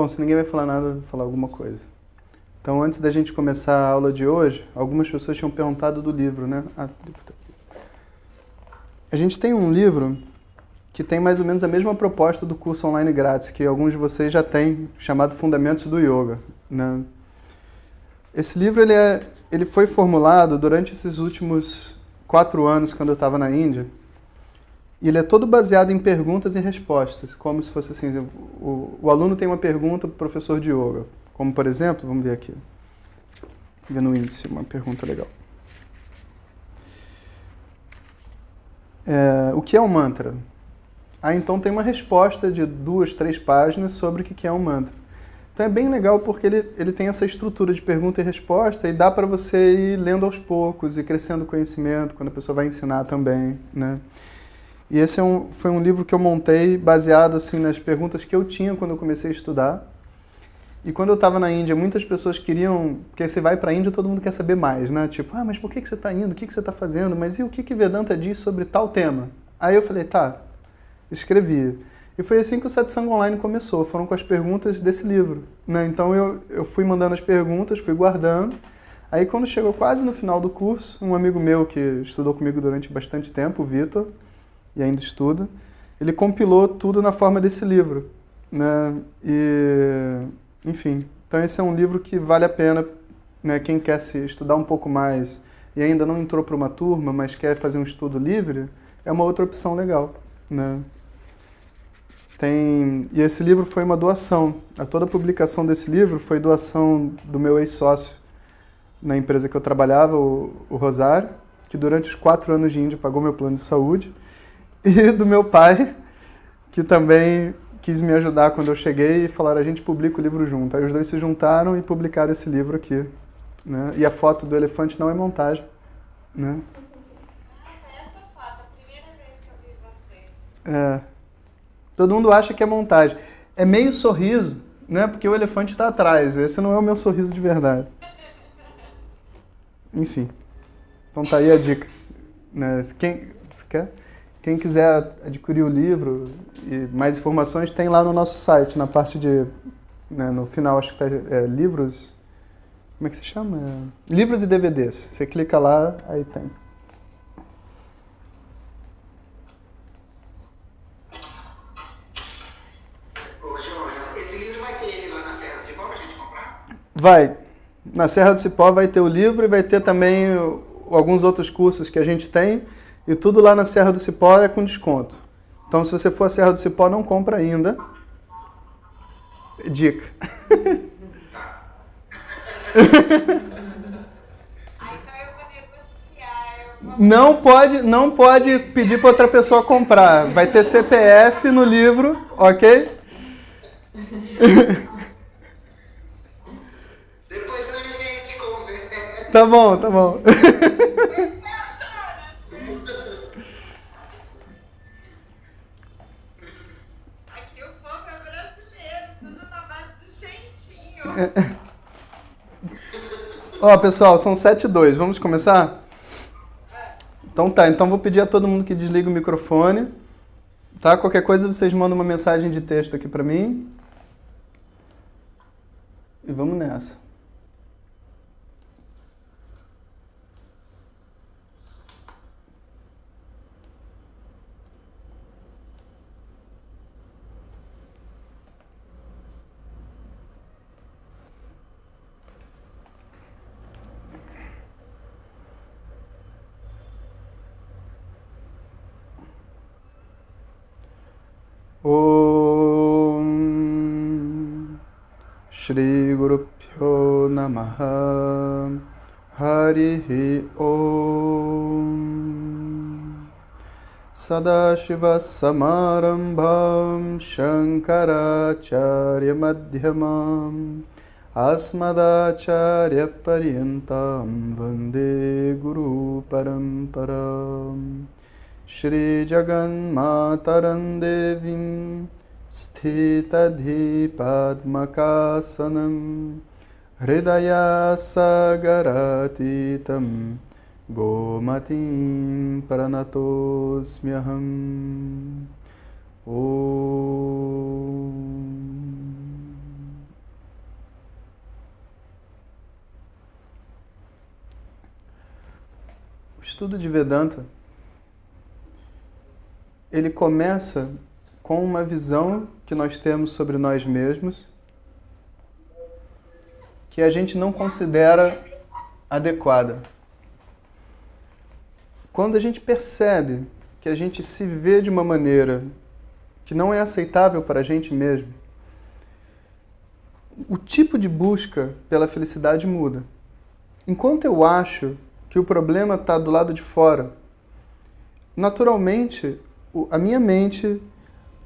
Bom, se ninguém vai falar nada, vou falar alguma coisa. Então, antes da gente começar a aula de hoje, algumas pessoas tinham perguntado do livro, né? Ah, o livro tá aqui. A gente tem um livro que tem mais ou menos a mesma proposta do curso online grátis, que alguns de vocês já têm, chamado Fundamentos do Yoga. Né? Esse livro ele, é, ele foi formulado durante esses últimos quatro anos, quando eu estava na Índia, e ele é todo baseado em perguntas e respostas, como se fosse assim, o, o aluno tem uma pergunta para o professor de yoga, como por exemplo, vamos ver aqui, Vê no índice uma pergunta legal. É, o que é um mantra? Ah, então tem uma resposta de duas, três páginas sobre o que é um mantra. Então é bem legal porque ele, ele tem essa estrutura de pergunta e resposta e dá para você ir lendo aos poucos e crescendo conhecimento quando a pessoa vai ensinar também, né? E esse é um, foi um livro que eu montei baseado assim nas perguntas que eu tinha quando eu comecei a estudar. E quando eu estava na Índia, muitas pessoas queriam, porque você vai para a Índia, todo mundo quer saber mais, né? Tipo, ah, mas por que, que você está indo? O que, que você está fazendo? Mas e o que, que Vedanta diz sobre tal tema? Aí eu falei, tá, escrevi. E foi assim que o Satsang Online começou, foram com as perguntas desse livro. Né? Então eu, eu fui mandando as perguntas, fui guardando. Aí quando chegou quase no final do curso, um amigo meu que estudou comigo durante bastante tempo, o Vitor, e ainda estuda, ele compilou tudo na forma desse livro, né? E enfim, então esse é um livro que vale a pena, né, quem quer se estudar um pouco mais e ainda não entrou para uma turma, mas quer fazer um estudo livre, é uma outra opção legal, né? Tem, e esse livro foi uma doação. A toda a publicação desse livro foi doação do meu ex-sócio na empresa que eu trabalhava, o, o Rosário, que durante os quatro anos de Índia pagou meu plano de saúde e do meu pai, que também quis me ajudar quando eu cheguei e falaram: a gente publica o livro junto. Aí os dois se juntaram e publicaram esse livro aqui. Né? E a foto do elefante não é montagem. Né? É. Todo mundo acha que é montagem. É meio sorriso, né? Porque o elefante está atrás. Esse não é o meu sorriso de verdade. Enfim. Então tá aí a dica. Né? Quem. Você quer? Quem quiser adquirir o livro e mais informações tem lá no nosso site, na parte de. Né, no final, acho que está é, livros. Como é que se chama? É, livros e DVDs. Você clica lá, aí tem. Vai. Na Serra do Cipó vai ter o livro e vai ter também alguns outros cursos que a gente tem. E tudo lá na Serra do Cipó é com desconto. Então, se você for à Serra do Cipó, não compra ainda. Dica. Não pode, não pode pedir para outra pessoa comprar. Vai ter CPF no livro, ok? Depois gente Tá bom, tá bom. Ó, oh, pessoal, são 7 e 2. Vamos começar? Então tá, então vou pedir a todo mundo que desliga o microfone. Tá? Qualquer coisa vocês mandam uma mensagem de texto aqui para mim. E vamos nessa. श्रीगुरुभ्यो नमः हरिः ॐ सदाशिवसमारम्भां शङ्कराचार्यमध्यमाम् अस्मदाचार्यपर्यन्तां वन्दे गुरुपरम्परा श्रीजगन्मातरं देवीं स्थितधिपात्मकासनं हृदयासगरातीतं गोमतीं प्रणतोऽस्म्यहम् ॐ O estudo de Vedanta ele começa com uma visão que nós temos sobre nós mesmos que a gente não considera adequada. Quando a gente percebe que a gente se vê de uma maneira que não é aceitável para a gente mesmo, o tipo de busca pela felicidade muda. Enquanto eu acho que o problema está do lado de fora, naturalmente a minha mente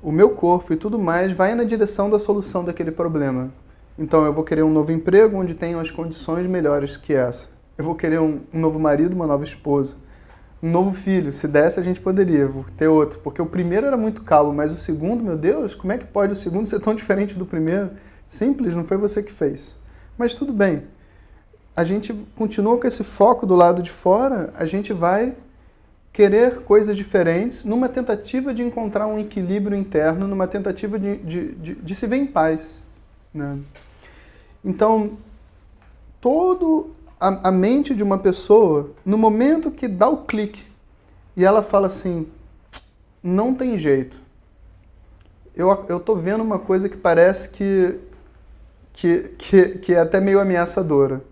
o meu corpo e tudo mais vai na direção da solução daquele problema. Então eu vou querer um novo emprego onde tenha as condições melhores que essa. Eu vou querer um, um novo marido, uma nova esposa, um novo filho. Se desse a gente poderia vou ter outro, porque o primeiro era muito calmo, mas o segundo, meu Deus, como é que pode o segundo ser tão diferente do primeiro? Simples, não foi você que fez. Mas tudo bem. A gente continua com esse foco do lado de fora, a gente vai querer coisas diferentes numa tentativa de encontrar um equilíbrio interno, numa tentativa de, de, de, de se ver em paz. Né? Então, todo a, a mente de uma pessoa, no momento que dá o clique e ela fala assim: não tem jeito. Eu, eu tô vendo uma coisa que parece que, que, que, que é até meio ameaçadora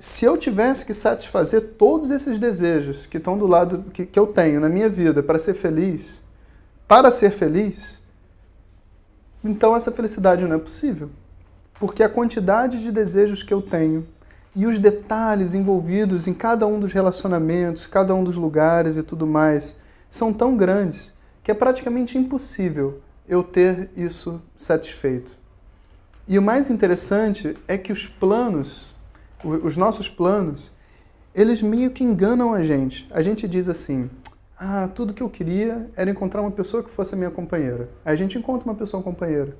se eu tivesse que satisfazer todos esses desejos que estão do lado que, que eu tenho na minha vida para ser feliz, para ser feliz, então essa felicidade não é possível. Porque a quantidade de desejos que eu tenho e os detalhes envolvidos em cada um dos relacionamentos, cada um dos lugares e tudo mais, são tão grandes que é praticamente impossível eu ter isso satisfeito. E o mais interessante é que os planos os nossos planos, eles meio que enganam a gente. A gente diz assim: ah, tudo que eu queria era encontrar uma pessoa que fosse a minha companheira. Aí a gente encontra uma pessoa companheira.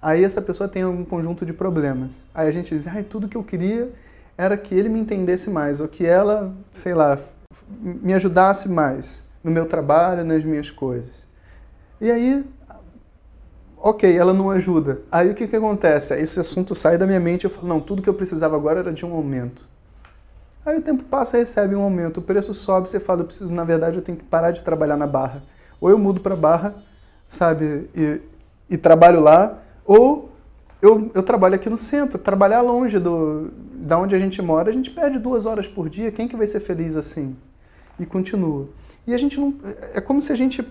Aí essa pessoa tem algum conjunto de problemas. Aí a gente diz: ah, tudo que eu queria era que ele me entendesse mais, ou que ela, sei lá, me ajudasse mais no meu trabalho, nas minhas coisas. E aí ok, ela não ajuda. Aí o que, que acontece? Esse assunto sai da minha mente eu falo, não, tudo que eu precisava agora era de um aumento. Aí o tempo passa, recebe um aumento, o preço sobe, você fala, eu preciso, na verdade, eu tenho que parar de trabalhar na barra. Ou eu mudo para barra, sabe, e, e, trabalho lá, ou eu, eu trabalho aqui no centro. Trabalhar longe do, da onde a gente mora, a gente perde duas horas por dia, quem que vai ser feliz assim? E continua. E a gente não. É, é como se a gente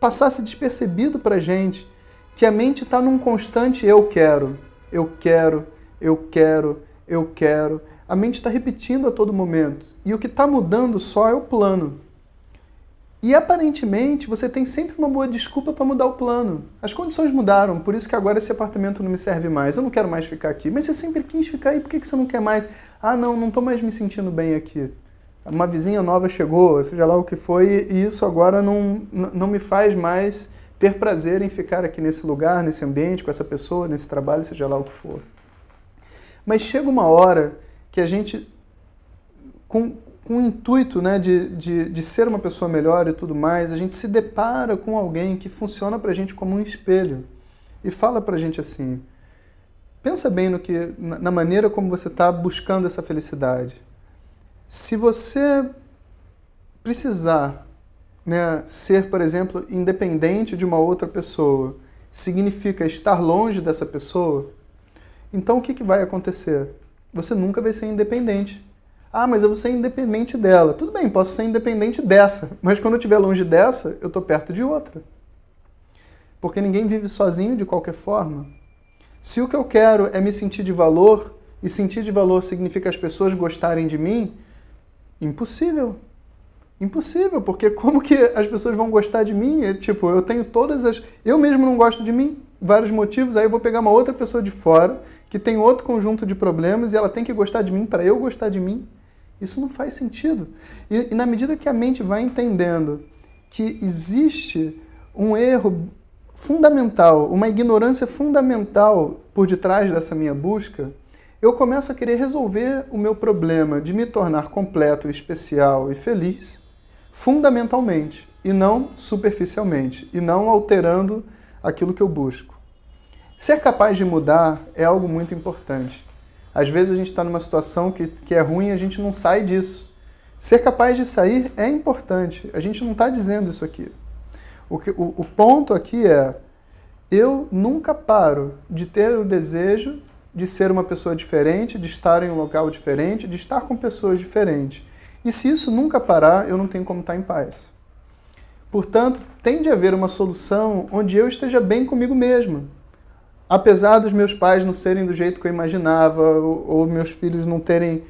passasse despercebido para a gente que a mente está num constante eu quero, eu quero, eu quero, eu quero. A mente está repetindo a todo momento. E o que está mudando só é o plano. E aparentemente você tem sempre uma boa desculpa para mudar o plano. As condições mudaram, por isso que agora esse apartamento não me serve mais. Eu não quero mais ficar aqui. Mas você sempre quis ficar aí, por que você não quer mais? Ah, não, não estou mais me sentindo bem aqui. Uma vizinha nova chegou, seja lá o que foi, e isso agora não, não me faz mais ter prazer em ficar aqui nesse lugar, nesse ambiente, com essa pessoa, nesse trabalho, seja lá o que for. Mas chega uma hora que a gente, com, com o intuito né, de, de, de ser uma pessoa melhor e tudo mais, a gente se depara com alguém que funciona para a gente como um espelho e fala para a gente assim: pensa bem no que, na maneira como você está buscando essa felicidade. Se você precisar né, ser, por exemplo, independente de uma outra pessoa significa estar longe dessa pessoa, então o que, que vai acontecer? Você nunca vai ser independente. Ah, mas eu vou ser independente dela. Tudo bem, posso ser independente dessa, mas quando eu estiver longe dessa, eu estou perto de outra. Porque ninguém vive sozinho de qualquer forma. Se o que eu quero é me sentir de valor, e sentir de valor significa as pessoas gostarem de mim, impossível. Impossível, porque como que as pessoas vão gostar de mim? É, tipo, eu tenho todas as. Eu mesmo não gosto de mim, vários motivos, aí eu vou pegar uma outra pessoa de fora que tem outro conjunto de problemas e ela tem que gostar de mim para eu gostar de mim. Isso não faz sentido. E, e, na medida que a mente vai entendendo que existe um erro fundamental, uma ignorância fundamental por detrás dessa minha busca, eu começo a querer resolver o meu problema de me tornar completo, especial e feliz fundamentalmente e não superficialmente e não alterando aquilo que eu busco. Ser capaz de mudar é algo muito importante. Às vezes a gente está numa situação que, que é ruim e a gente não sai disso. Ser capaz de sair é importante. A gente não está dizendo isso aqui. O, que, o, o ponto aqui é: eu nunca paro de ter o desejo de ser uma pessoa diferente, de estar em um local diferente, de estar com pessoas diferentes. E se isso nunca parar, eu não tenho como estar em paz. Portanto, tem de haver uma solução onde eu esteja bem comigo mesmo. Apesar dos meus pais não serem do jeito que eu imaginava, ou, ou meus filhos não terem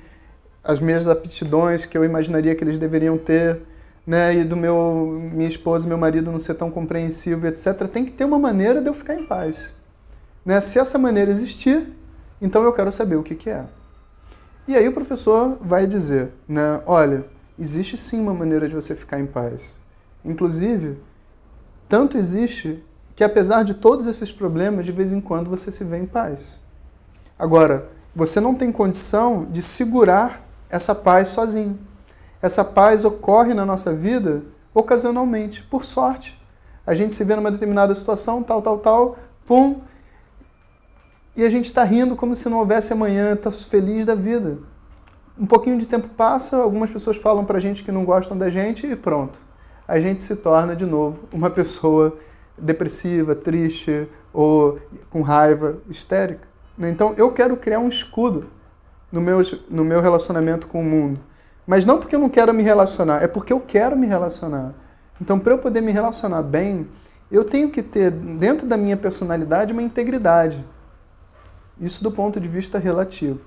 as mesmas aptidões que eu imaginaria que eles deveriam ter, né, e do meu minha esposa, meu marido não ser tão compreensivo, etc. Tem que ter uma maneira de eu ficar em paz. Né? Se essa maneira existir, então eu quero saber o que, que é. E aí o professor vai dizer, né, olha, existe sim uma maneira de você ficar em paz. Inclusive, tanto existe que apesar de todos esses problemas, de vez em quando você se vê em paz. Agora, você não tem condição de segurar essa paz sozinho. Essa paz ocorre na nossa vida ocasionalmente, por sorte. A gente se vê numa determinada situação, tal, tal, tal, pum, e a gente está rindo como se não houvesse amanhã, está feliz da vida. Um pouquinho de tempo passa, algumas pessoas falam para a gente que não gostam da gente e pronto. A gente se torna de novo uma pessoa depressiva, triste ou com raiva, histérica. Né? Então eu quero criar um escudo no meu, no meu relacionamento com o mundo. Mas não porque eu não quero me relacionar, é porque eu quero me relacionar. Então, para eu poder me relacionar bem, eu tenho que ter dentro da minha personalidade uma integridade. Isso do ponto de vista relativo.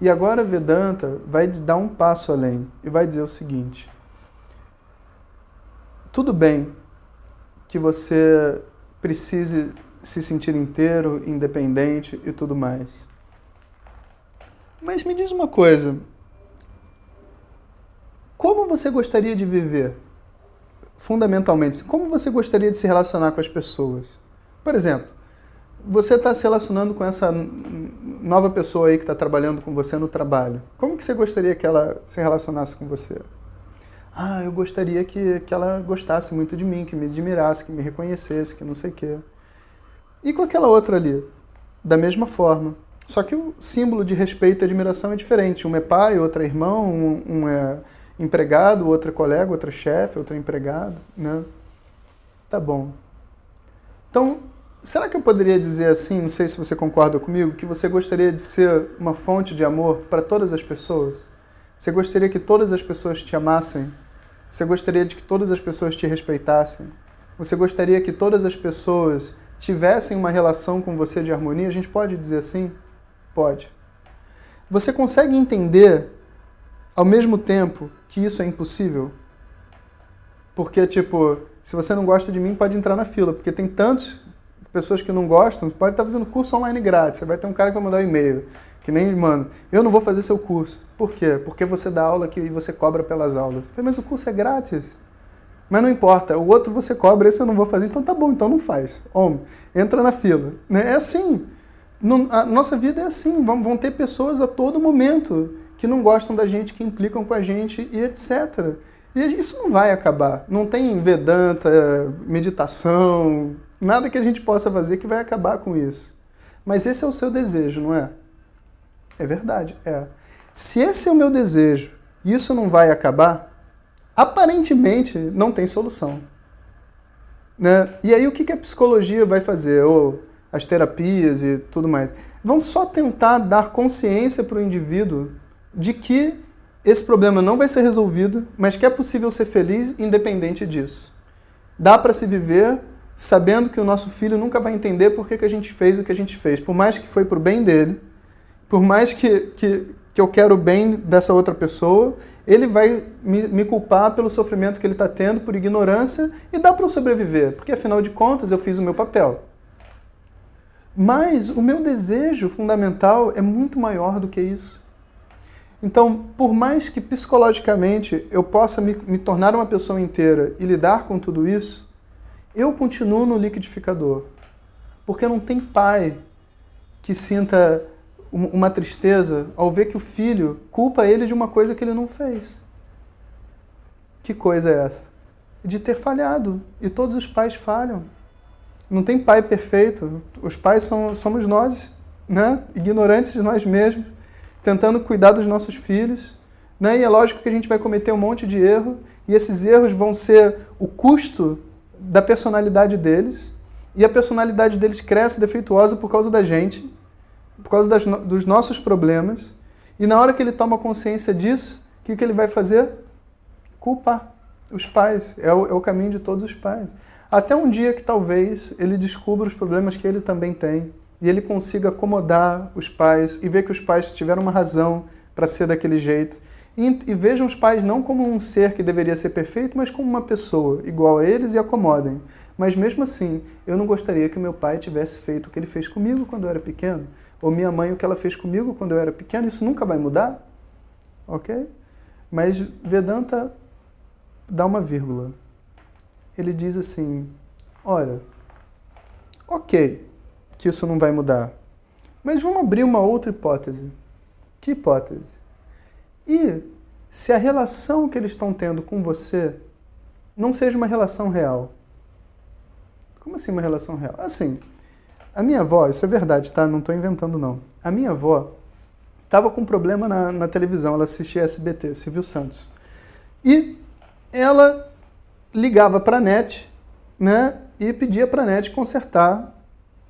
E agora Vedanta vai dar um passo além e vai dizer o seguinte: tudo bem que você precise se sentir inteiro, independente e tudo mais. Mas me diz uma coisa: como você gostaria de viver? Fundamentalmente, como você gostaria de se relacionar com as pessoas? Por exemplo, você está se relacionando com essa nova pessoa aí que está trabalhando com você no trabalho. Como que você gostaria que ela se relacionasse com você? Ah, eu gostaria que, que ela gostasse muito de mim, que me admirasse, que me reconhecesse, que não sei o quê. E com aquela outra ali? Da mesma forma. Só que o símbolo de respeito e admiração é diferente. Um é pai, outro é irmão, um, um é empregado, outro é colega, outro é chefe, outro é empregado, né? Tá bom. Então, Será que eu poderia dizer assim, não sei se você concorda comigo, que você gostaria de ser uma fonte de amor para todas as pessoas? Você gostaria que todas as pessoas te amassem? Você gostaria de que todas as pessoas te respeitassem? Você gostaria que todas as pessoas tivessem uma relação com você de harmonia? A gente pode dizer assim? Pode. Você consegue entender ao mesmo tempo que isso é impossível? Porque, tipo, se você não gosta de mim, pode entrar na fila, porque tem tantos pessoas que não gostam, pode estar fazendo curso online grátis. Você vai ter um cara que vai mandar um e-mail, que nem manda, eu não vou fazer seu curso. Por quê? Porque você dá aula aqui e você cobra pelas aulas. Falei, mas o curso é grátis. Mas não importa, o outro você cobra, esse eu não vou fazer, então tá bom, então não faz. Homem, entra na fila. Né? É assim. A nossa vida é assim, vão ter pessoas a todo momento que não gostam da gente, que implicam com a gente e etc. E isso não vai acabar. Não tem Vedanta, meditação, Nada que a gente possa fazer que vai acabar com isso. Mas esse é o seu desejo, não é? É verdade, é. Se esse é o meu desejo e isso não vai acabar, aparentemente não tem solução. Né? E aí o que a psicologia vai fazer? Ou as terapias e tudo mais? Vão só tentar dar consciência para o indivíduo de que esse problema não vai ser resolvido, mas que é possível ser feliz independente disso. Dá para se viver sabendo que o nosso filho nunca vai entender por que, que a gente fez o que a gente fez. Por mais que foi para o bem dele, por mais que, que, que eu quero o bem dessa outra pessoa, ele vai me, me culpar pelo sofrimento que ele está tendo, por ignorância, e dá para eu sobreviver, porque afinal de contas eu fiz o meu papel. Mas o meu desejo fundamental é muito maior do que isso. Então, por mais que psicologicamente eu possa me, me tornar uma pessoa inteira e lidar com tudo isso, eu continuo no liquidificador, porque não tem pai que sinta uma tristeza ao ver que o filho culpa ele de uma coisa que ele não fez. Que coisa é essa? De ter falhado. E todos os pais falham. Não tem pai perfeito. Os pais são, somos nós, né? ignorantes de nós mesmos, tentando cuidar dos nossos filhos. Né? E é lógico que a gente vai cometer um monte de erro, e esses erros vão ser o custo da personalidade deles e a personalidade deles cresce defeituosa por causa da gente, por causa das, dos nossos problemas. E na hora que ele toma consciência disso, o que, que ele vai fazer? Culpar os pais. É o, é o caminho de todos os pais. Até um dia que talvez ele descubra os problemas que ele também tem e ele consiga acomodar os pais e ver que os pais tiveram uma razão para ser daquele jeito e, e vejam os pais não como um ser que deveria ser perfeito, mas como uma pessoa igual a eles e acomodem. Mas mesmo assim, eu não gostaria que meu pai tivesse feito o que ele fez comigo quando eu era pequeno, ou minha mãe o que ela fez comigo quando eu era pequeno, isso nunca vai mudar? Ok? Mas Vedanta dá uma vírgula. Ele diz assim: olha, ok, que isso não vai mudar, mas vamos abrir uma outra hipótese. Que hipótese? E se a relação que eles estão tendo com você não seja uma relação real. Como assim uma relação real? Assim, a minha avó, isso é verdade, tá? Não estou inventando, não. A minha avó estava com um problema na, na televisão, ela assistia SBT, Silvio Santos. E ela ligava para a NET, né? E pedia para a NET consertar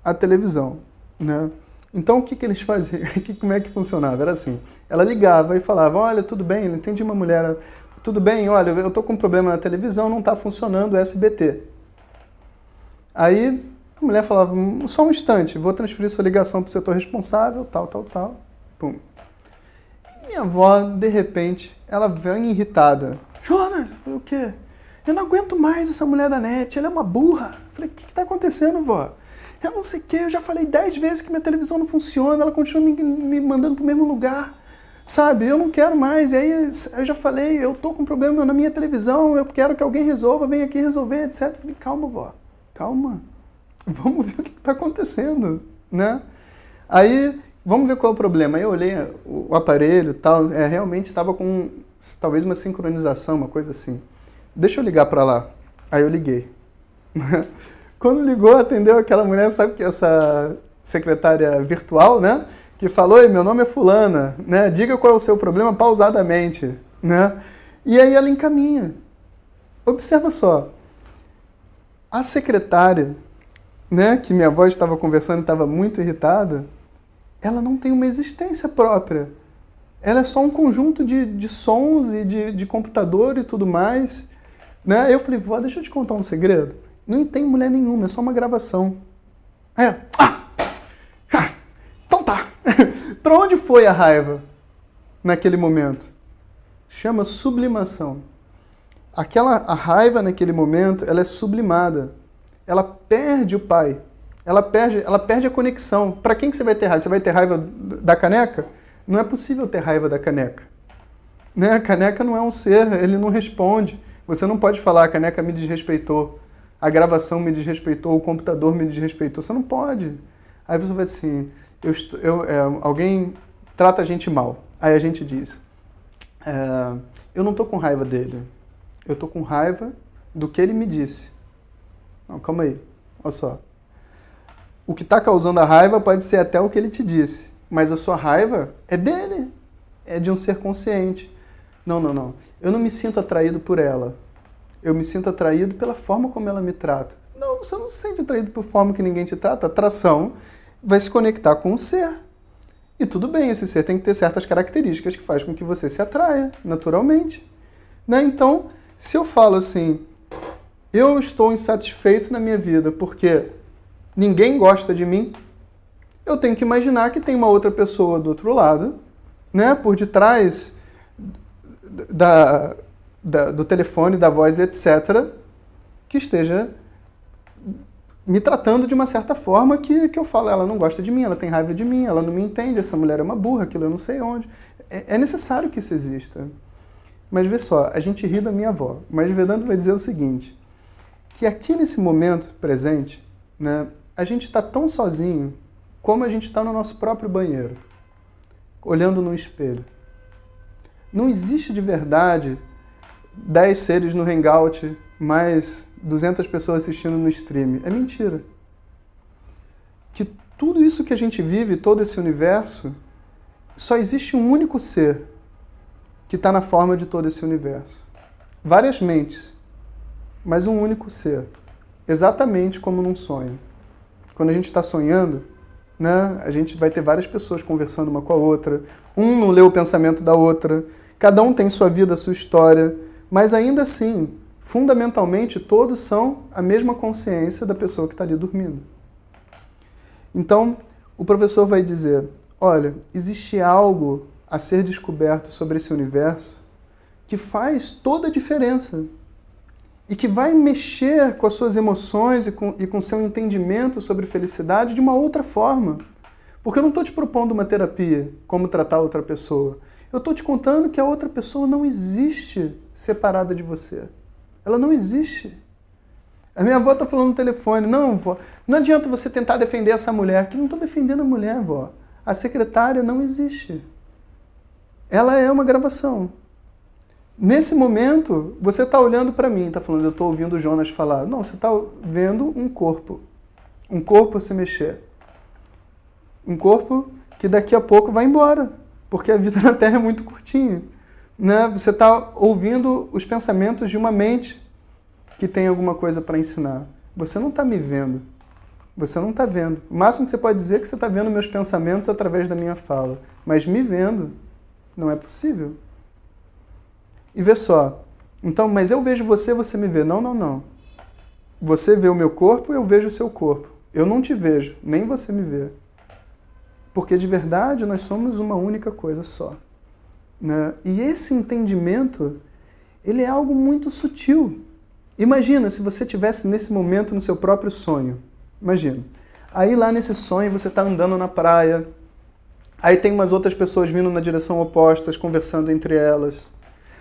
a televisão, né? Então, o que, que eles faziam? Como é que funcionava? Era assim: ela ligava e falava: Olha, tudo bem, não entendi uma mulher. Tudo bem, olha, eu tô com um problema na televisão, não está funcionando o SBT. Aí a mulher falava: hum, Só um instante, vou transferir sua ligação para o setor responsável, tal, tal, tal. Pum. Minha avó, de repente, ela vem irritada. Jonas, o quê? Eu não aguento mais essa mulher da net, ela é uma burra. Eu falei: O que está acontecendo, vó? Eu não sei o que, eu já falei dez vezes que minha televisão não funciona, ela continua me, me mandando para o mesmo lugar. Sabe, eu não quero mais. E aí eu já falei, eu tô com um problema na minha televisão, eu quero que alguém resolva, venha aqui resolver, etc. Eu falei, calma, vó, calma. Vamos ver o que está acontecendo, né? Aí, vamos ver qual é o problema. Aí eu olhei o aparelho tal, é, realmente estava com talvez uma sincronização, uma coisa assim. Deixa eu ligar para lá. Aí eu liguei. Quando ligou, atendeu aquela mulher, sabe que essa secretária virtual, né? Que falou, meu nome é fulana, né? Diga qual é o seu problema pausadamente, né? E aí ela encaminha. Observa só. A secretária, né, que minha avó estava conversando e estava muito irritada, ela não tem uma existência própria. Ela é só um conjunto de, de sons e de, de computador e tudo mais. Né? Eu falei, vó, deixa eu te contar um segredo. Não tem mulher nenhuma, é só uma gravação. é ah, ah, então tá. pra onde foi a raiva naquele momento? Chama sublimação. Aquela a raiva naquele momento, ela é sublimada. Ela perde o pai. Ela perde, ela perde a conexão. Para quem que você vai ter raiva? Você vai ter raiva da caneca? Não é possível ter raiva da caneca. Né? A caneca não é um ser, ele não responde. Você não pode falar, a caneca me desrespeitou a gravação me desrespeitou, o computador me desrespeitou. Você não pode. Aí a pessoa vai assim, eu estou, eu, é, alguém trata a gente mal. Aí a gente diz, é, eu não estou com raiva dele, eu estou com raiva do que ele me disse. Não, calma aí, olha só. O que está causando a raiva pode ser até o que ele te disse, mas a sua raiva é dele, é de um ser consciente. Não, não, não. Eu não me sinto atraído por ela eu me sinto atraído pela forma como ela me trata. Não, você não se sente atraído por forma que ninguém te trata. A atração vai se conectar com o ser. E tudo bem, esse ser tem que ter certas características que faz com que você se atraia, naturalmente. Né? Então, se eu falo assim, eu estou insatisfeito na minha vida porque ninguém gosta de mim, eu tenho que imaginar que tem uma outra pessoa do outro lado, né, por detrás da da, do telefone, da voz, etc., que esteja me tratando de uma certa forma que, que eu falo, ela não gosta de mim, ela tem raiva de mim, ela não me entende, essa mulher é uma burra, aquilo eu não sei onde. É, é necessário que isso exista. Mas vê só, a gente ri da minha avó, mas Vedanta vai dizer o seguinte, que aqui nesse momento presente, né, a gente está tão sozinho como a gente está no nosso próprio banheiro, olhando no espelho. Não existe de verdade 10 seres no Hangout, mais 200 pessoas assistindo no stream. É mentira. Que tudo isso que a gente vive, todo esse universo, só existe um único ser que está na forma de todo esse universo. Várias mentes, mas um único ser. Exatamente como num sonho. Quando a gente está sonhando, né, a gente vai ter várias pessoas conversando uma com a outra, um não lê o pensamento da outra, cada um tem sua vida, sua história mas ainda assim, fundamentalmente, todos são a mesma consciência da pessoa que está ali dormindo. Então, o professor vai dizer: olha, existe algo a ser descoberto sobre esse universo que faz toda a diferença e que vai mexer com as suas emoções e com, e com seu entendimento sobre felicidade de uma outra forma. Porque eu não estou te propondo uma terapia, como tratar outra pessoa. Eu estou te contando que a outra pessoa não existe separada de você. Ela não existe. A minha avó está falando no telefone, não, vó, não adianta você tentar defender essa mulher, que não estou defendendo a mulher, vó. A secretária não existe. Ela é uma gravação. Nesse momento, você está olhando para mim, está falando, eu estou ouvindo o Jonas falar. Não, você está vendo um corpo. Um corpo se mexer. Um corpo que daqui a pouco vai embora porque a vida na Terra é muito curtinha. Né? Você está ouvindo os pensamentos de uma mente que tem alguma coisa para ensinar. Você não está me vendo. Você não está vendo. O máximo que você pode dizer é que você está vendo meus pensamentos através da minha fala. Mas me vendo não é possível. E vê só. Então, mas eu vejo você, você me vê. Não, não, não. Você vê o meu corpo, eu vejo o seu corpo. Eu não te vejo, nem você me vê. Porque de verdade nós somos uma única coisa só. Né? E esse entendimento, ele é algo muito sutil. Imagina se você tivesse nesse momento no seu próprio sonho. Imagina. Aí lá nesse sonho você está andando na praia, aí tem umas outras pessoas vindo na direção opostas, conversando entre elas.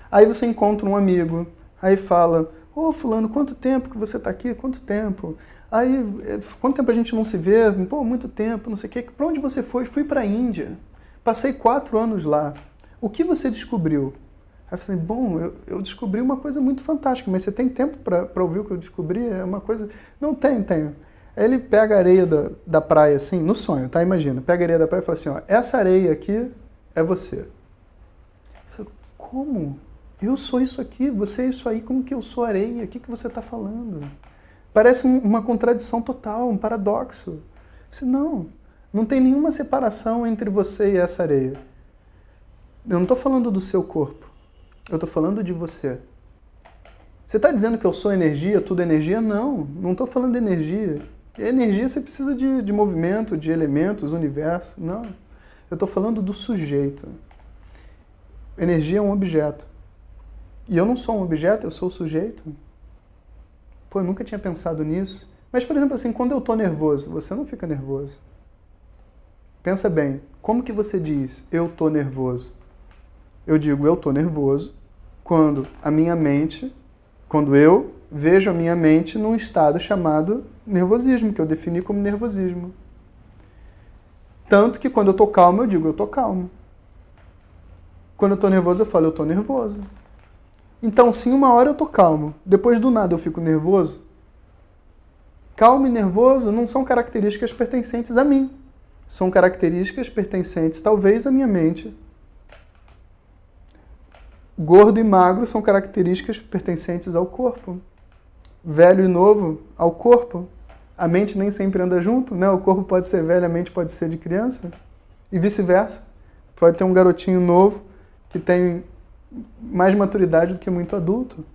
Aí você encontra um amigo, aí fala: Ô, oh, Fulano, quanto tempo que você está aqui? Quanto tempo? Aí, eh, quanto tempo a gente não se vê? Pô, muito tempo, não sei o quê. Para onde você foi? Fui para a Índia. Passei quatro anos lá. O que você descobriu? Aí eu falei, bom, eu, eu descobri uma coisa muito fantástica, mas você tem tempo para ouvir o que eu descobri? É uma coisa... Não, tenho, tenho. Aí ele pega a areia da, da praia, assim, no sonho, tá? Imagina, pega a areia da praia e fala assim, ó, essa areia aqui é você. Eu falei, como? Eu sou isso aqui, você é isso aí, como que eu sou areia? O que, que você está falando? Parece uma contradição total, um paradoxo. Disse, não, não tem nenhuma separação entre você e essa areia. Eu não estou falando do seu corpo, eu estou falando de você. Você está dizendo que eu sou energia, tudo é energia? Não, não estou falando de energia. Energia você precisa de, de movimento, de elementos, universo. Não, eu estou falando do sujeito. Energia é um objeto. E eu não sou um objeto, eu sou o sujeito. Pô, eu nunca tinha pensado nisso. Mas, por exemplo, assim, quando eu tô nervoso, você não fica nervoso. Pensa bem, como que você diz eu tô nervoso? Eu digo eu tô nervoso quando a minha mente, quando eu vejo a minha mente num estado chamado nervosismo, que eu defini como nervosismo. Tanto que quando eu tô calmo, eu digo eu tô calmo. Quando eu tô nervoso, eu falo eu tô nervoso. Então, sim, uma hora eu tô calmo. Depois do nada eu fico nervoso. Calmo e nervoso não são características pertencentes a mim. São características pertencentes, talvez, à minha mente. Gordo e magro são características pertencentes ao corpo. Velho e novo, ao corpo. A mente nem sempre anda junto, né? O corpo pode ser velho, a mente pode ser de criança. E vice-versa. Pode ter um garotinho novo que tem mais maturidade do que muito adulto.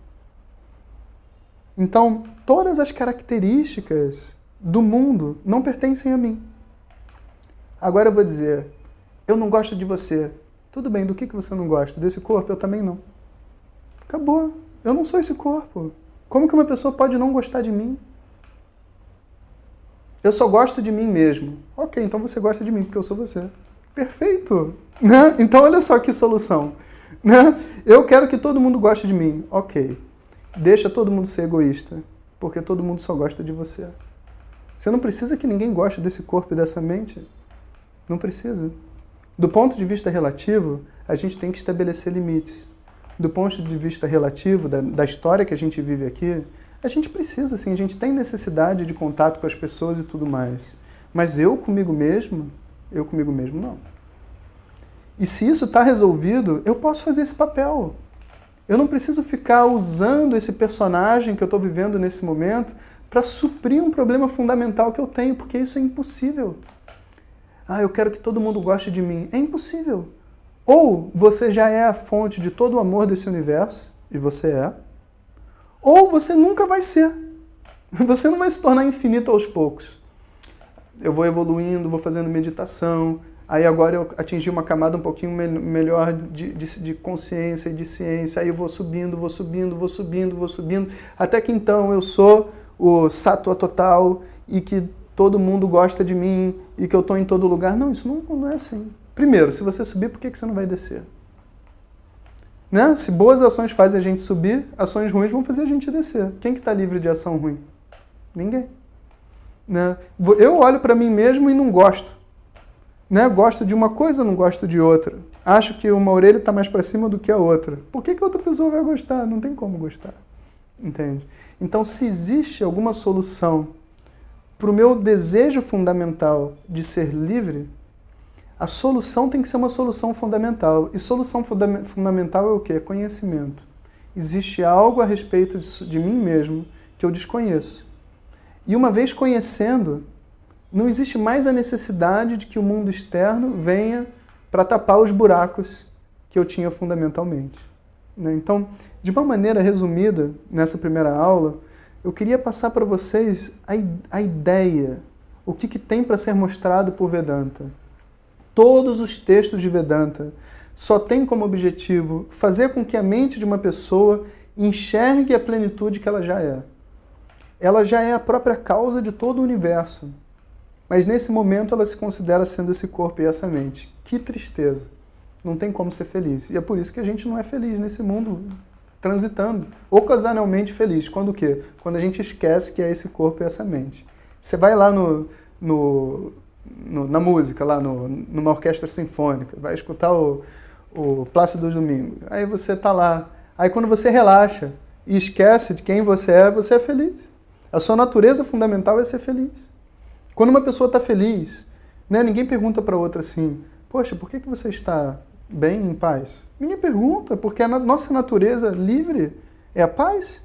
Então, todas as características do mundo não pertencem a mim. Agora eu vou dizer, eu não gosto de você. Tudo bem, do que, que você não gosta? Desse corpo? Eu também não. Acabou. Eu não sou esse corpo. Como que uma pessoa pode não gostar de mim? Eu só gosto de mim mesmo. Ok, então você gosta de mim porque eu sou você. Perfeito! Né? Então, olha só que solução. Né? Eu quero que todo mundo goste de mim. Ok. Deixa todo mundo ser egoísta, porque todo mundo só gosta de você. Você não precisa que ninguém goste desse corpo e dessa mente. Não precisa. Do ponto de vista relativo, a gente tem que estabelecer limites. Do ponto de vista relativo, da, da história que a gente vive aqui, a gente precisa, sim, a gente tem necessidade de contato com as pessoas e tudo mais. Mas eu comigo mesmo, eu comigo mesmo não. E se isso está resolvido, eu posso fazer esse papel. Eu não preciso ficar usando esse personagem que eu estou vivendo nesse momento para suprir um problema fundamental que eu tenho, porque isso é impossível. Ah, eu quero que todo mundo goste de mim. É impossível. Ou você já é a fonte de todo o amor desse universo, e você é, ou você nunca vai ser. Você não vai se tornar infinito aos poucos. Eu vou evoluindo, vou fazendo meditação, Aí agora eu atingi uma camada um pouquinho me melhor de, de, de consciência e de ciência. Aí eu vou subindo, vou subindo, vou subindo, vou subindo. Até que então eu sou o sátua total e que todo mundo gosta de mim e que eu estou em todo lugar. Não, isso não, não é assim. Primeiro, se você subir, por que, que você não vai descer? Né? Se boas ações fazem a gente subir, ações ruins vão fazer a gente descer. Quem que está livre de ação ruim? Ninguém. Né? Eu olho para mim mesmo e não gosto né, gosto de uma coisa, não gosto de outra. Acho que uma orelha está mais para cima do que a outra. Por que, que outra pessoa vai gostar? Não tem como gostar. Entende? Então, se existe alguma solução para o meu desejo fundamental de ser livre, a solução tem que ser uma solução fundamental. E solução funda fundamental é o que? É conhecimento. Existe algo a respeito de, de mim mesmo que eu desconheço. E uma vez conhecendo, não existe mais a necessidade de que o mundo externo venha para tapar os buracos que eu tinha fundamentalmente. Né? Então, de uma maneira resumida, nessa primeira aula, eu queria passar para vocês a, a ideia, o que, que tem para ser mostrado por Vedanta. Todos os textos de Vedanta só têm como objetivo fazer com que a mente de uma pessoa enxergue a plenitude que ela já é. Ela já é a própria causa de todo o universo. Mas nesse momento ela se considera sendo esse corpo e essa mente. Que tristeza. Não tem como ser feliz. E é por isso que a gente não é feliz nesse mundo transitando, ocasionalmente feliz. Quando o quê? Quando a gente esquece que é esse corpo e essa mente. Você vai lá no, no, no na música, lá no, numa orquestra sinfônica, vai escutar o, o Plácido Domingo. Aí você está lá. Aí quando você relaxa e esquece de quem você é, você é feliz. A sua natureza fundamental é ser feliz. Quando uma pessoa está feliz, né, ninguém pergunta para outra assim, poxa, por que, que você está bem, em paz? Ninguém pergunta, porque a nossa natureza livre é a paz.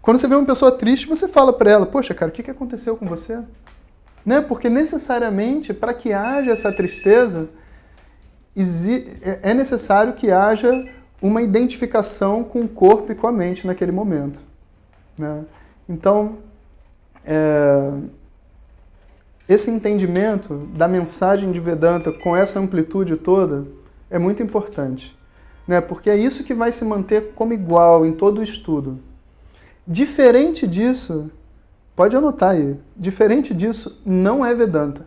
Quando você vê uma pessoa triste, você fala para ela, poxa, cara, o que, que aconteceu com você? Né? Porque necessariamente, para que haja essa tristeza, é, é necessário que haja uma identificação com o corpo e com a mente naquele momento. Né? Então, é, esse entendimento da mensagem de Vedanta com essa amplitude toda é muito importante, né? porque é isso que vai se manter como igual em todo o estudo. Diferente disso, pode anotar aí, diferente disso não é Vedanta.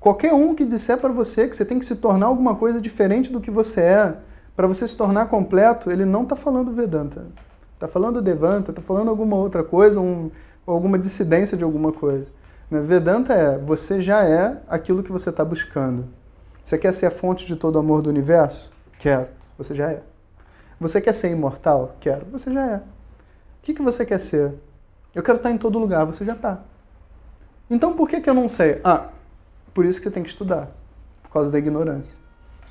Qualquer um que disser para você que você tem que se tornar alguma coisa diferente do que você é, para você se tornar completo, ele não está falando Vedanta. Está falando Devanta, está falando alguma outra coisa, um, alguma dissidência de alguma coisa. Né? Vedanta é você já é aquilo que você está buscando. Você quer ser a fonte de todo o amor do universo? Quero. Você já é. Você quer ser imortal? Quero. Você já é. O que, que você quer ser? Eu quero estar em todo lugar. Você já está. Então por que, que eu não sei? Ah, por isso que você tem que estudar. Por causa da ignorância.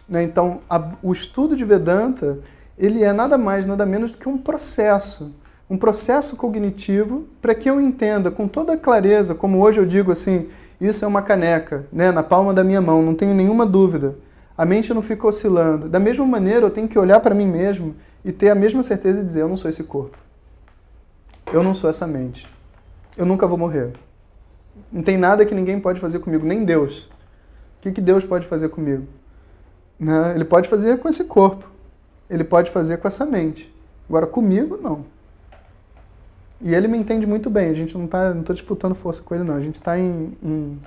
Né? Então a, o estudo de Vedanta, ele é nada mais, nada menos do que um processo um processo cognitivo para que eu entenda com toda clareza, como hoje eu digo assim, isso é uma caneca, né, na palma da minha mão, não tenho nenhuma dúvida. A mente não fica oscilando. Da mesma maneira, eu tenho que olhar para mim mesmo e ter a mesma certeza e dizer: eu não sou esse corpo. Eu não sou essa mente. Eu nunca vou morrer. Não tem nada que ninguém pode fazer comigo, nem Deus. O que, que Deus pode fazer comigo? Né? Ele pode fazer com esse corpo. Ele pode fazer com essa mente. Agora, comigo, não. E ele me entende muito bem, a gente não está não tô disputando força com ele, não. A gente está em, em,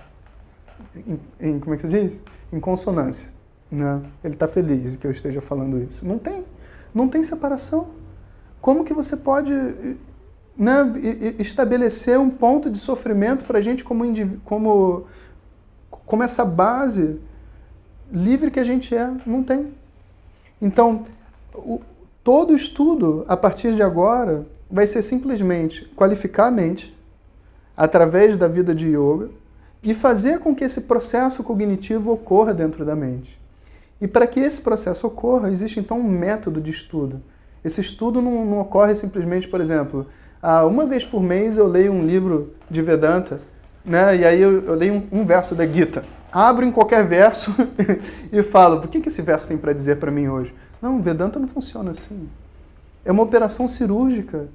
em, em, Como é que se diz? Em consonância. Né? Ele está feliz que eu esteja falando isso. Não tem. Não tem separação. Como que você pode né, estabelecer um ponto de sofrimento para a gente como, como, como essa base livre que a gente é? Não tem. Então, o, todo estudo, a partir de agora, vai ser simplesmente qualificar a mente através da vida de yoga e fazer com que esse processo cognitivo ocorra dentro da mente. E para que esse processo ocorra, existe então um método de estudo. Esse estudo não, não ocorre simplesmente, por exemplo, ah, uma vez por mês eu leio um livro de Vedanta, né, e aí eu, eu leio um, um, verso da Gita. Abro em qualquer verso e falo, o que, que esse verso tem para dizer para mim hoje? Não, Vedanta não funciona assim. É uma operação cirúrgica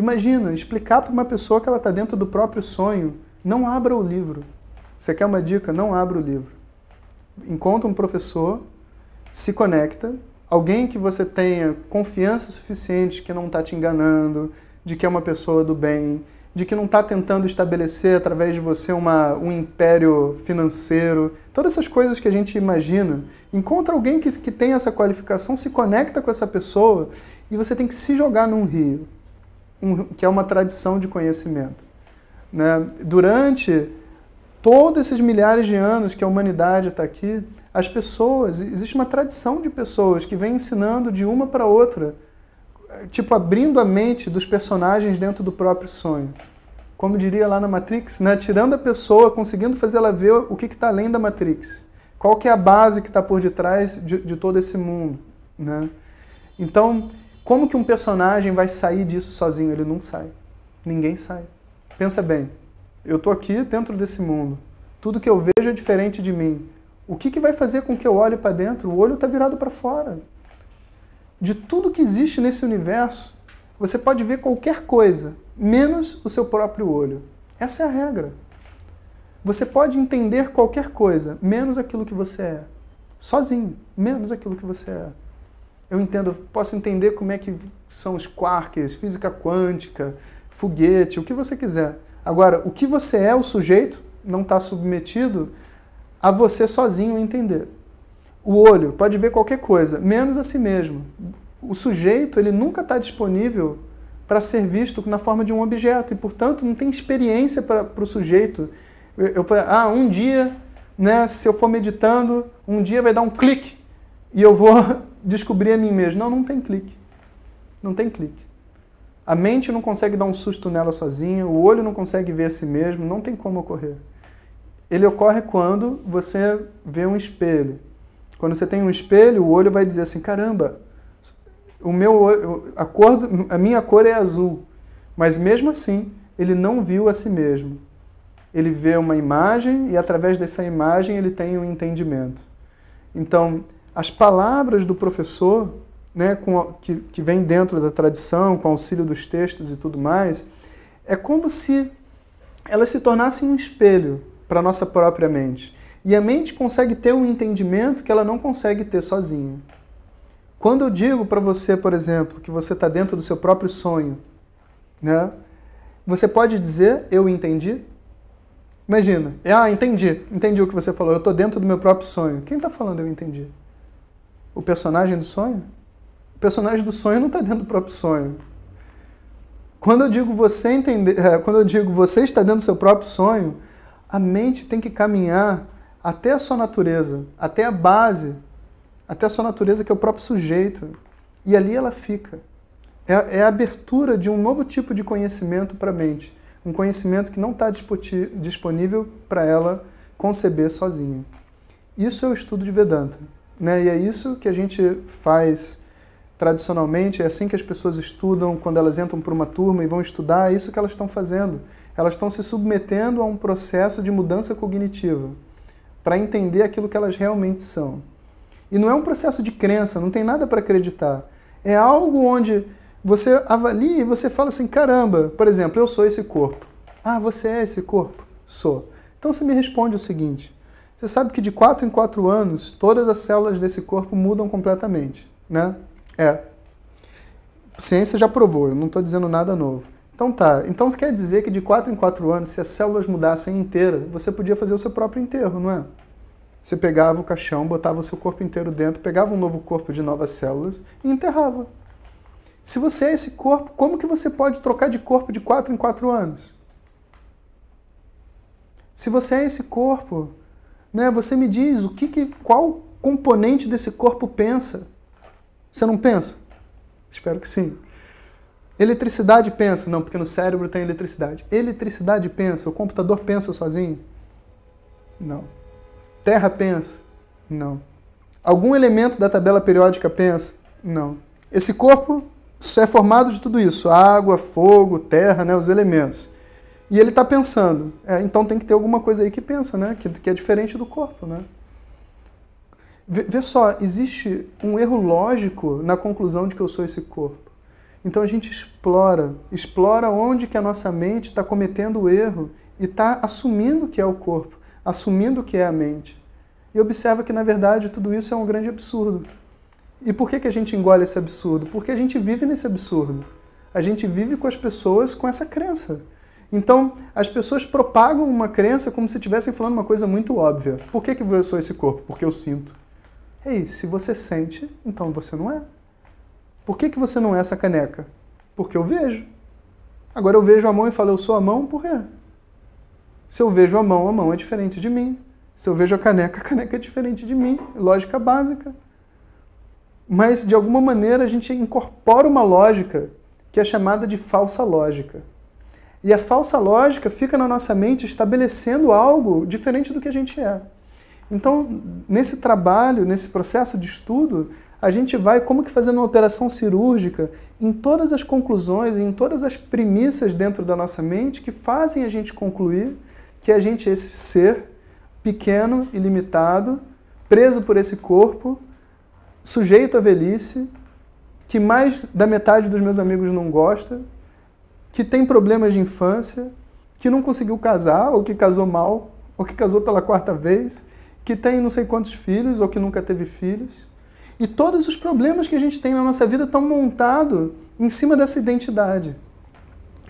Imagina, explicar para uma pessoa que ela está dentro do próprio sonho. Não abra o livro. Você quer uma dica? Não abra o livro. Encontra um professor, se conecta, alguém que você tenha confiança suficiente que não está te enganando, de que é uma pessoa do bem, de que não está tentando estabelecer através de você uma, um império financeiro, todas essas coisas que a gente imagina. Encontra alguém que, que tem essa qualificação, se conecta com essa pessoa e você tem que se jogar num rio um, que é uma tradição de conhecimento. Né? Durante todos esses milhares de anos que a humanidade está aqui, as pessoas, existe uma tradição de pessoas que vem ensinando de uma para outra, tipo abrindo a mente dos personagens dentro do próprio sonho. Como diria lá na Matrix, né? tirando a pessoa, conseguindo fazer ela ver o que está além da Matrix. Qual que é a base que está por detrás de, de todo esse mundo. Né? Então, como que um personagem vai sair disso sozinho? Ele não sai. Ninguém sai. Pensa bem, eu estou aqui dentro desse mundo. Tudo que eu vejo é diferente de mim. O que, que vai fazer com que eu olhe para dentro? O olho está virado para fora. De tudo que existe nesse universo, você pode ver qualquer coisa, menos o seu próprio olho. Essa é a regra. Você pode entender qualquer coisa, menos aquilo que você é. Sozinho, menos aquilo que você é eu entendo, posso entender como é que são os quarks, física quântica, foguete, o que você quiser. Agora, o que você é, o sujeito, não está submetido a você sozinho entender. O olho pode ver qualquer coisa, menos a si mesmo. O sujeito, ele nunca está disponível para ser visto na forma de um objeto e, portanto, não tem experiência para o sujeito. Eu, eu, ah, um dia, né, se eu for meditando, um dia vai dar um clique e eu vou descobrir a mim mesmo. Não, não tem clique. Não tem clique. A mente não consegue dar um susto nela sozinha, o olho não consegue ver a si mesmo, não tem como ocorrer. Ele ocorre quando você vê um espelho. Quando você tem um espelho, o olho vai dizer assim: caramba, o meu a, cor, a minha cor é azul. Mas mesmo assim, ele não viu a si mesmo. Ele vê uma imagem e através dessa imagem ele tem um entendimento. Então, as palavras do professor, né, que, que vem dentro da tradição, com auxílio dos textos e tudo mais, é como se elas se tornassem um espelho para a nossa própria mente. E a mente consegue ter um entendimento que ela não consegue ter sozinha. Quando eu digo para você, por exemplo, que você está dentro do seu próprio sonho, né? Você pode dizer, eu entendi? Imagina, ah, entendi, entendi o que você falou, eu estou dentro do meu próprio sonho. Quem está falando eu entendi? o personagem do sonho? O personagem do sonho não está dentro do próprio sonho. Quando eu digo você entender, é, quando eu digo você está dentro do seu próprio sonho, a mente tem que caminhar até a sua natureza, até a base, até a sua natureza que é o próprio sujeito. E ali ela fica. É, é a abertura de um novo tipo de conhecimento para a mente, um conhecimento que não está disponível para ela conceber sozinha. Isso é o estudo de Vedanta. Né? E é isso que a gente faz tradicionalmente, é assim que as pessoas estudam quando elas entram para uma turma e vão estudar, é isso que elas estão fazendo. Elas estão se submetendo a um processo de mudança cognitiva para entender aquilo que elas realmente são. E não é um processo de crença, não tem nada para acreditar. É algo onde você avalia e você fala assim: caramba, por exemplo, eu sou esse corpo. Ah, você é esse corpo? Sou. Então você me responde o seguinte: você sabe que de 4 em 4 anos, todas as células desse corpo mudam completamente, né? É. ciência já provou, eu não estou dizendo nada novo. Então tá, então quer dizer que de 4 em 4 anos, se as células mudassem inteira, você podia fazer o seu próprio enterro, não é? Você pegava o caixão, botava o seu corpo inteiro dentro, pegava um novo corpo de novas células e enterrava. Se você é esse corpo, como que você pode trocar de corpo de 4 em 4 anos? Se você é esse corpo, né? Você me diz o que, que qual componente desse corpo pensa. Você não pensa? Espero que sim. Eletricidade pensa? Não, porque no cérebro tem eletricidade. Eletricidade pensa? O computador pensa sozinho? Não. Terra pensa? Não. Algum elemento da tabela periódica pensa? Não. Esse corpo é formado de tudo isso: água, fogo, terra, né, os elementos. E ele está pensando. É, então tem que ter alguma coisa aí que pensa, né? Que, que é diferente do corpo, né? Vê, vê só, existe um erro lógico na conclusão de que eu sou esse corpo. Então a gente explora, explora onde que a nossa mente está cometendo o erro e está assumindo que é o corpo, assumindo que é a mente. E observa que, na verdade, tudo isso é um grande absurdo. E por que, que a gente engole esse absurdo? Porque a gente vive nesse absurdo. A gente vive com as pessoas com essa crença então, as pessoas propagam uma crença como se estivessem falando uma coisa muito óbvia. Por que, que eu sou esse corpo? Porque eu sinto. Ei, se você sente, então você não é. Por que, que você não é essa caneca? Porque eu vejo. Agora eu vejo a mão e falo, eu sou a mão, por quê? Se eu vejo a mão, a mão é diferente de mim. Se eu vejo a caneca, a caneca é diferente de mim. Lógica básica. Mas, de alguma maneira, a gente incorpora uma lógica que é chamada de falsa lógica. E a falsa lógica fica na nossa mente estabelecendo algo diferente do que a gente é. Então, nesse trabalho, nesse processo de estudo, a gente vai como que fazendo uma operação cirúrgica em todas as conclusões, em todas as premissas dentro da nossa mente que fazem a gente concluir que a gente é esse ser pequeno e limitado, preso por esse corpo, sujeito à velhice, que mais da metade dos meus amigos não gosta, que tem problemas de infância, que não conseguiu casar, ou que casou mal, ou que casou pela quarta vez, que tem não sei quantos filhos, ou que nunca teve filhos. E todos os problemas que a gente tem na nossa vida estão montados em cima dessa identidade.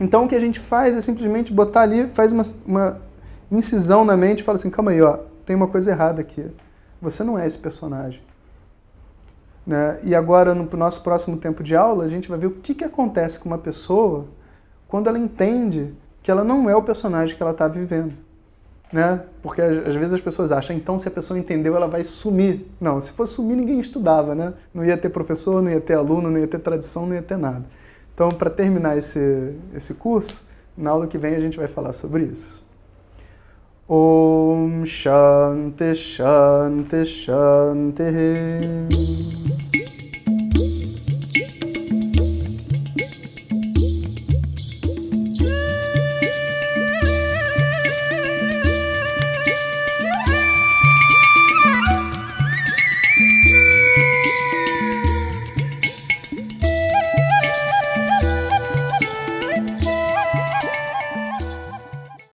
Então o que a gente faz é simplesmente botar ali, faz uma, uma incisão na mente e fala assim: calma aí, ó, tem uma coisa errada aqui. Você não é esse personagem. Né? E agora, no nosso próximo tempo de aula, a gente vai ver o que, que acontece com uma pessoa quando ela entende que ela não é o personagem que ela está vivendo. Né? Porque às vezes as pessoas acham, então se a pessoa entendeu, ela vai sumir. Não, se fosse sumir, ninguém estudava, né? Não ia ter professor, não ia ter aluno, não ia ter tradição, não ia ter nada. Então, para terminar esse, esse curso, na aula que vem a gente vai falar sobre isso. Om Shanti Shanti Shanti